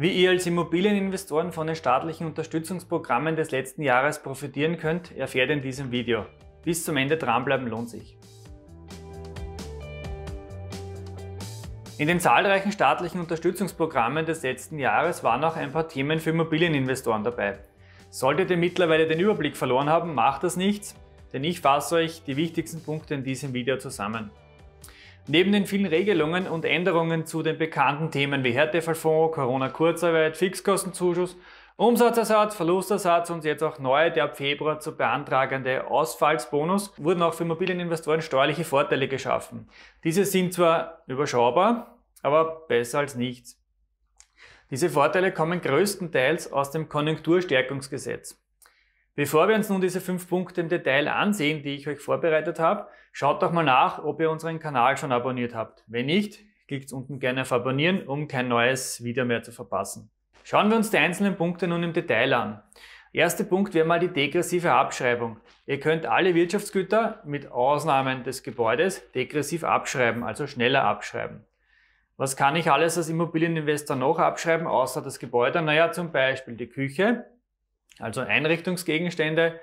Wie ihr als Immobilieninvestoren von den staatlichen Unterstützungsprogrammen des letzten Jahres profitieren könnt, erfährt ihr in diesem Video. Bis zum Ende dranbleiben lohnt sich. In den zahlreichen staatlichen Unterstützungsprogrammen des letzten Jahres waren auch ein paar Themen für Immobilieninvestoren dabei. Solltet ihr mittlerweile den Überblick verloren haben, macht das nichts, denn ich fasse euch die wichtigsten Punkte in diesem Video zusammen. Neben den vielen Regelungen und Änderungen zu den bekannten Themen wie Härtefallfonds, Corona-Kurzarbeit, Fixkostenzuschuss, Umsatzersatz, Verlustersatz und jetzt auch neue, der ab Februar zu beantragende Ausfallsbonus, wurden auch für Immobilieninvestoren steuerliche Vorteile geschaffen. Diese sind zwar überschaubar, aber besser als nichts. Diese Vorteile kommen größtenteils aus dem Konjunkturstärkungsgesetz. Bevor wir uns nun diese fünf Punkte im Detail ansehen, die ich euch vorbereitet habe, schaut doch mal nach, ob ihr unseren Kanal schon abonniert habt. Wenn nicht, klickt unten gerne auf Abonnieren, um kein neues Video mehr zu verpassen. Schauen wir uns die einzelnen Punkte nun im Detail an. Erster Punkt wäre mal die degressive Abschreibung. Ihr könnt alle Wirtschaftsgüter mit Ausnahmen des Gebäudes degressiv abschreiben, also schneller abschreiben. Was kann ich alles als Immobilieninvestor noch abschreiben, außer das Gebäude? Naja, zum Beispiel die Küche, also Einrichtungsgegenstände,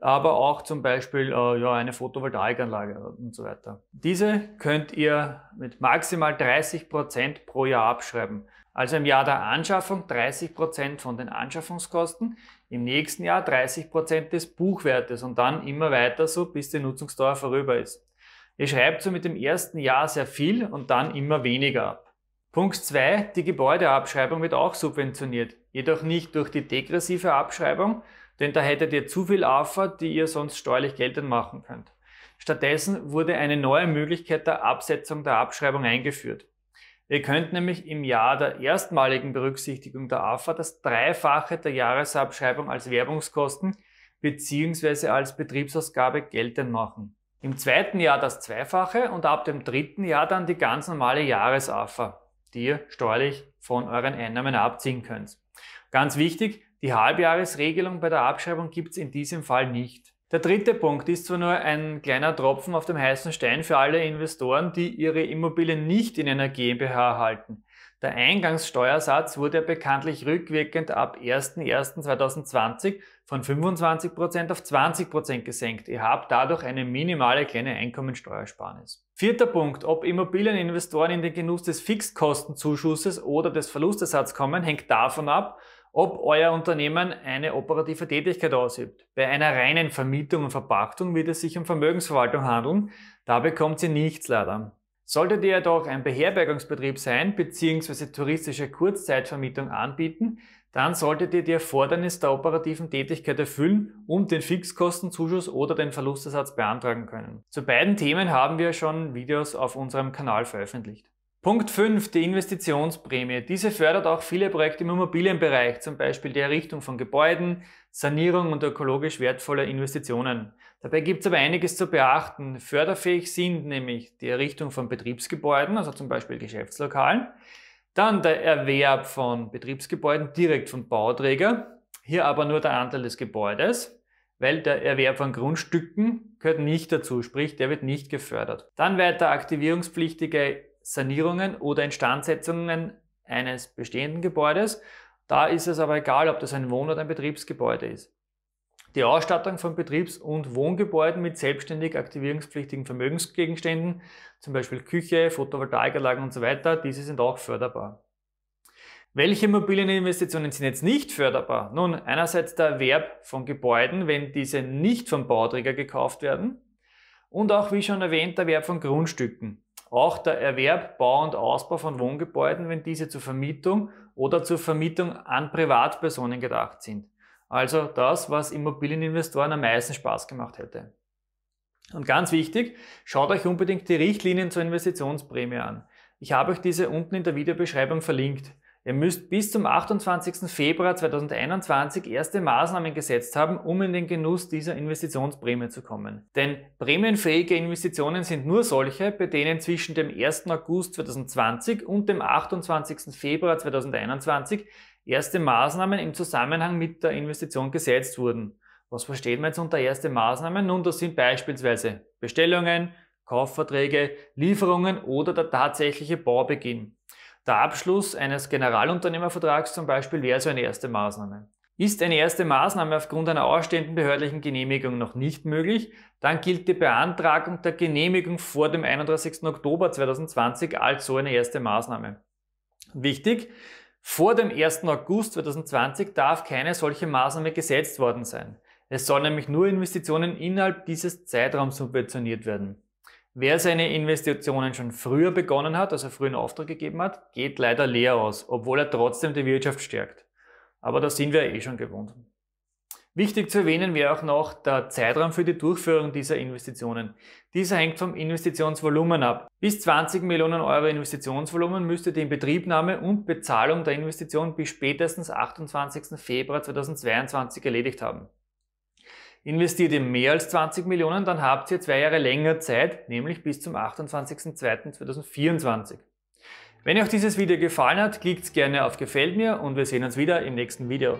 aber auch zum Beispiel äh, ja, eine Photovoltaikanlage und so weiter. Diese könnt ihr mit maximal 30% Prozent pro Jahr abschreiben. Also im Jahr der Anschaffung 30% Prozent von den Anschaffungskosten, im nächsten Jahr 30% Prozent des Buchwertes und dann immer weiter so, bis die Nutzungsdauer vorüber ist. Ihr schreibt so mit dem ersten Jahr sehr viel und dann immer weniger ab. Punkt 2. Die Gebäudeabschreibung wird auch subventioniert, jedoch nicht durch die degressive Abschreibung, denn da hättet ihr zu viel AFA, die ihr sonst steuerlich geltend machen könnt. Stattdessen wurde eine neue Möglichkeit der Absetzung der Abschreibung eingeführt. Ihr könnt nämlich im Jahr der erstmaligen Berücksichtigung der AFA das Dreifache der Jahresabschreibung als Werbungskosten bzw. als Betriebsausgabe geltend machen. Im zweiten Jahr das Zweifache und ab dem dritten Jahr dann die ganz normale Jahresafa die ihr steuerlich von euren Einnahmen abziehen könnt. Ganz wichtig, die Halbjahresregelung bei der Abschreibung gibt es in diesem Fall nicht. Der dritte Punkt ist zwar nur ein kleiner Tropfen auf dem heißen Stein für alle Investoren, die ihre Immobilien nicht in einer GmbH halten. Der Eingangssteuersatz wurde bekanntlich rückwirkend ab 01.01.2020 von 25% auf 20% gesenkt. Ihr habt dadurch eine minimale kleine Einkommensteuersparnis. Vierter Punkt. Ob Immobilieninvestoren in den Genuss des Fixkostenzuschusses oder des Verlustersatzes kommen, hängt davon ab, ob euer Unternehmen eine operative Tätigkeit ausübt. Bei einer reinen Vermietung und Verpachtung wird es sich um Vermögensverwaltung handeln. Da bekommt ihr nichts leider. Solltet ihr jedoch ein Beherbergungsbetrieb sein bzw. touristische Kurzzeitvermietung anbieten, dann solltet ihr die Erfordernis der operativen Tätigkeit erfüllen und den Fixkostenzuschuss oder den Verlustersatz beantragen können. Zu beiden Themen haben wir schon Videos auf unserem Kanal veröffentlicht. Punkt 5, die Investitionsprämie. Diese fördert auch viele Projekte im Immobilienbereich, zum Beispiel die Errichtung von Gebäuden, Sanierung und ökologisch wertvoller Investitionen. Dabei gibt es aber einiges zu beachten. Förderfähig sind nämlich die Errichtung von Betriebsgebäuden, also zum Beispiel Geschäftslokalen, dann der Erwerb von Betriebsgebäuden direkt vom Bauträger, hier aber nur der Anteil des Gebäudes, weil der Erwerb von Grundstücken gehört nicht dazu, sprich der wird nicht gefördert. Dann weiter aktivierungspflichtige Sanierungen oder Instandsetzungen eines bestehenden Gebäudes. Da ist es aber egal, ob das ein Wohn- oder ein Betriebsgebäude ist. Die Ausstattung von Betriebs- und Wohngebäuden mit selbstständig aktivierungspflichtigen Vermögensgegenständen, zum Beispiel Küche, Photovoltaikanlagen und so weiter, diese sind auch förderbar. Welche Immobilieninvestitionen sind jetzt nicht förderbar? Nun, einerseits der Erwerb von Gebäuden, wenn diese nicht vom Bauträger gekauft werden und auch, wie schon erwähnt, der Erwerb von Grundstücken. Auch der Erwerb, Bau und Ausbau von Wohngebäuden, wenn diese zur Vermietung oder zur Vermietung an Privatpersonen gedacht sind. Also das, was Immobilieninvestoren am meisten Spaß gemacht hätte. Und ganz wichtig, schaut euch unbedingt die Richtlinien zur Investitionsprämie an. Ich habe euch diese unten in der Videobeschreibung verlinkt. Ihr müsst bis zum 28. Februar 2021 erste Maßnahmen gesetzt haben, um in den Genuss dieser Investitionsprämie zu kommen. Denn prämienfähige Investitionen sind nur solche, bei denen zwischen dem 1. August 2020 und dem 28. Februar 2021 erste Maßnahmen im Zusammenhang mit der Investition gesetzt wurden. Was versteht man jetzt unter erste Maßnahmen? Nun, das sind beispielsweise Bestellungen, Kaufverträge, Lieferungen oder der tatsächliche Baubeginn. Der Abschluss eines Generalunternehmervertrags zum Beispiel wäre so eine erste Maßnahme. Ist eine erste Maßnahme aufgrund einer ausstehenden behördlichen Genehmigung noch nicht möglich, dann gilt die Beantragung der Genehmigung vor dem 31. Oktober 2020 als so eine erste Maßnahme. Wichtig, vor dem 1. August 2020 darf keine solche Maßnahme gesetzt worden sein. Es sollen nämlich nur Investitionen innerhalb dieses Zeitraums subventioniert werden. Wer seine Investitionen schon früher begonnen hat, also früher einen Auftrag gegeben hat, geht leider leer aus, obwohl er trotzdem die Wirtschaft stärkt. Aber das sind wir eh schon gewohnt. Wichtig zu erwähnen wäre auch noch der Zeitraum für die Durchführung dieser Investitionen. Dieser hängt vom Investitionsvolumen ab. Bis 20 Millionen Euro Investitionsvolumen müsste die Inbetriebnahme und Bezahlung der Investition bis spätestens 28. Februar 2022 erledigt haben. Investiert ihr mehr als 20 Millionen, dann habt ihr zwei Jahre länger Zeit, nämlich bis zum 28.02.2024. Wenn euch dieses Video gefallen hat, klickt gerne auf Gefällt mir und wir sehen uns wieder im nächsten Video.